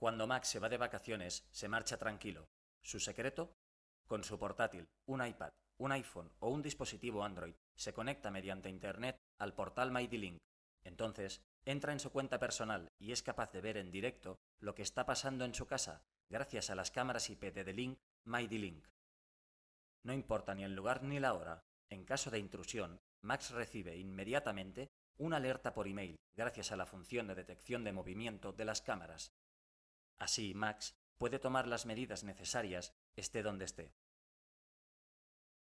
Cuando Max se va de vacaciones, se marcha tranquilo. ¿Su secreto? Con su portátil, un iPad, un iPhone o un dispositivo Android, se conecta mediante Internet al portal MyDLink. Entonces, entra en su cuenta personal y es capaz de ver en directo lo que está pasando en su casa gracias a las cámaras IP de The Link, No importa ni el lugar ni la hora, en caso de intrusión, Max recibe inmediatamente una alerta por email gracias a la función de detección de movimiento de las cámaras. Así, Max puede tomar las medidas necesarias, esté donde esté.